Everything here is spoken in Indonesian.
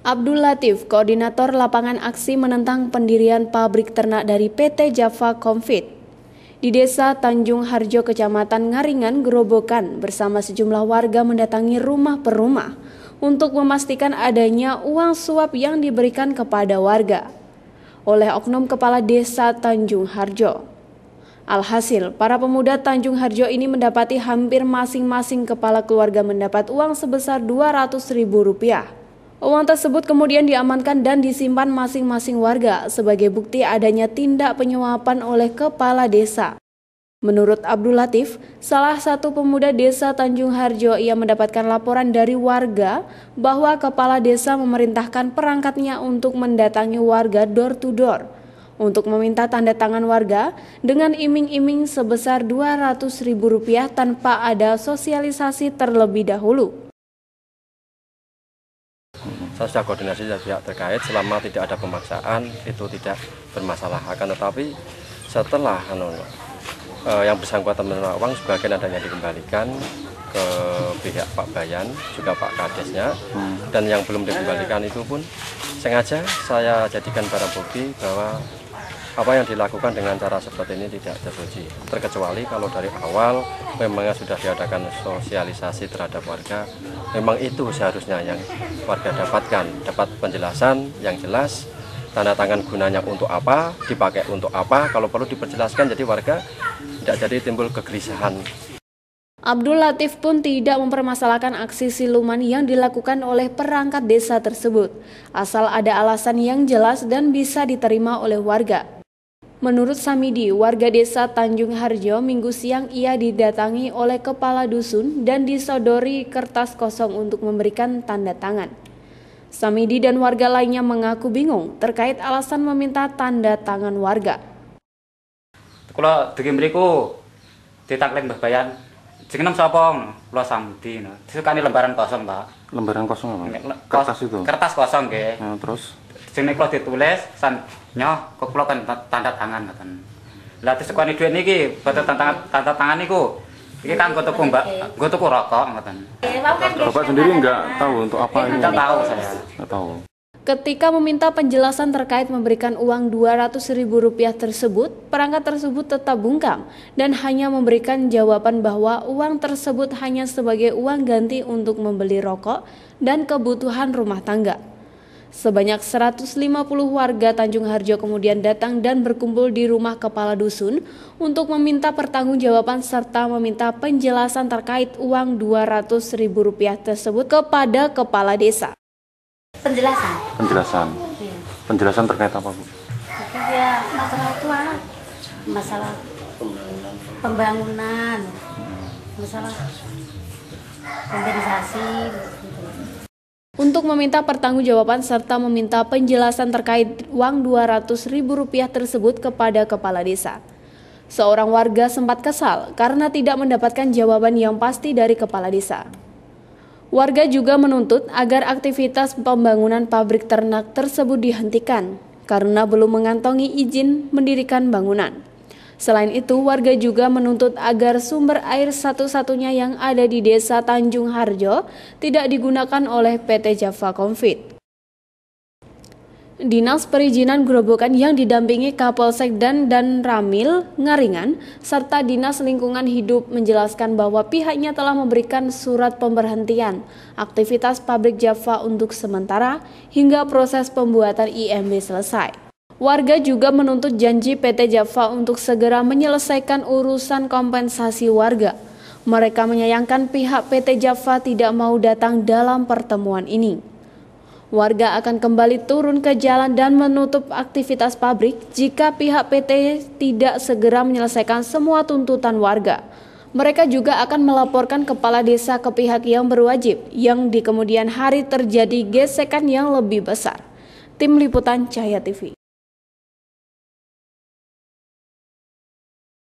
Abdul Latif, Koordinator Lapangan Aksi Menentang Pendirian Pabrik Ternak dari PT Java Confit. Di desa Tanjung Harjo, Kecamatan Ngaringan, Gerobokan, bersama sejumlah warga mendatangi rumah per rumah untuk memastikan adanya uang suap yang diberikan kepada warga oleh Oknum Kepala Desa Tanjung Harjo. Alhasil, para pemuda Tanjung Harjo ini mendapati hampir masing-masing kepala keluarga mendapat uang sebesar Rp200.000. Uang tersebut kemudian diamankan dan disimpan masing-masing warga sebagai bukti adanya tindak penyuapan oleh kepala desa. Menurut Abdul Latif, salah satu pemuda desa Tanjung Harjo, ia mendapatkan laporan dari warga bahwa kepala desa memerintahkan perangkatnya untuk mendatangi warga door to door untuk meminta tanda tangan warga dengan iming-iming sebesar Rp200.000 tanpa ada sosialisasi terlebih dahulu saya sudah koordinasi dengan pihak terkait selama tidak ada pemaksaan itu tidak bermasalah akan tetapi setelah anu, eh, yang bersangkutan menerima uang sebagian adanya dikembalikan ke pihak Pak Bayan juga Pak Kadesnya hmm. dan yang belum dikembalikan itu pun sengaja saya jadikan barang bukti bahwa apa yang dilakukan dengan cara seperti ini tidak terpuji. Terkecuali kalau dari awal memangnya sudah diadakan sosialisasi terhadap warga, memang itu seharusnya yang warga dapatkan, dapat penjelasan yang jelas, tanda tangan gunanya untuk apa, dipakai untuk apa, kalau perlu diperjelaskan jadi warga tidak jadi timbul kegelisahan. Abdul Latif pun tidak mempermasalahkan aksi siluman yang dilakukan oleh perangkat desa tersebut, asal ada alasan yang jelas dan bisa diterima oleh warga. Menurut Samidi, warga desa Tanjung Harjo, minggu siang ia didatangi oleh kepala dusun dan disodori kertas kosong untuk memberikan tanda tangan. Samidi dan warga lainnya mengaku bingung terkait alasan meminta tanda tangan warga. Kalau bagi mereka, ditakleng jangan Bayan, jengenam sopong, lo samudi, kan lembaran kosong, Pak. Lembaran kosong apa? Kertas itu? Kertas kosong, Ya, terus? sing nek ditulis san nyoh kok kula tanda tangan ngoten lah terus kok dhuwit niki boten tanda tanda tangan niku iki kan gue tuku mbak, gue tuku rokok ngoten. Bapak kan sendiri nggak tahu untuk apa ini? Enggak tahu saya. Enggak tahu. Ketika meminta penjelasan terkait memberikan uang Rp200.000 tersebut, perangkat tersebut tetap bungkam dan hanya memberikan jawaban bahwa uang tersebut hanya sebagai uang ganti untuk membeli rokok dan kebutuhan rumah tangga. Sebanyak 150 warga Tanjung Harjo kemudian datang dan berkumpul di rumah kepala dusun untuk meminta pertanggungjawaban serta meminta penjelasan terkait uang Rp200.000 tersebut kepada kepala desa. Penjelasan. Penjelasan. Penjelasan terkait apa, Bu? Ya, masalah itu masalah pembangunan, masalah kompensasi gitu untuk meminta pertanggungjawaban serta meminta penjelasan terkait uang Rp200.000 tersebut kepada kepala desa. Seorang warga sempat kesal karena tidak mendapatkan jawaban yang pasti dari kepala desa. Warga juga menuntut agar aktivitas pembangunan pabrik ternak tersebut dihentikan karena belum mengantongi izin mendirikan bangunan. Selain itu, warga juga menuntut agar sumber air satu-satunya yang ada di desa Tanjung Harjo tidak digunakan oleh PT Java Confit. Dinas Perizinan gerobokan yang didampingi Kapolsek dan dan Ramil Ngaringan serta Dinas Lingkungan Hidup menjelaskan bahwa pihaknya telah memberikan surat pemberhentian aktivitas pabrik Java untuk sementara hingga proses pembuatan IMB selesai. Warga juga menuntut janji PT Java untuk segera menyelesaikan urusan kompensasi warga. Mereka menyayangkan pihak PT Java tidak mau datang dalam pertemuan ini. Warga akan kembali turun ke jalan dan menutup aktivitas pabrik jika pihak PT tidak segera menyelesaikan semua tuntutan warga. Mereka juga akan melaporkan kepala desa ke pihak yang berwajib, yang di kemudian hari terjadi gesekan yang lebih besar. Tim Liputan Cahaya TV